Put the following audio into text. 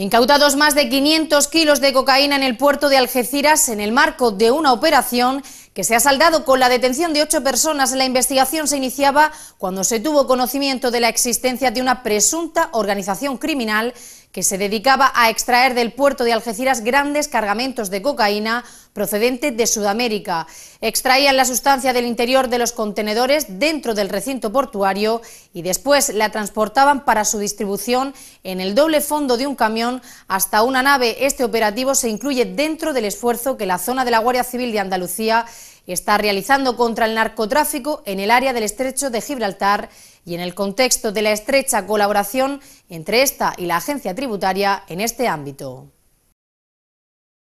Incautados más de 500 kilos de cocaína en el puerto de Algeciras en el marco de una operación que se ha saldado con la detención de ocho personas. La investigación se iniciaba cuando se tuvo conocimiento de la existencia de una presunta organización criminal que se dedicaba a extraer del puerto de Algeciras grandes cargamentos de cocaína procedente de Sudamérica. Extraían la sustancia del interior de los contenedores dentro del recinto portuario y después la transportaban para su distribución en el doble fondo de un camión hasta una nave. Este operativo se incluye dentro del esfuerzo que la zona de la Guardia Civil de Andalucía está realizando contra el narcotráfico en el área del estrecho de Gibraltar y en el contexto de la estrecha colaboración entre esta y la agencia tributaria en este ámbito.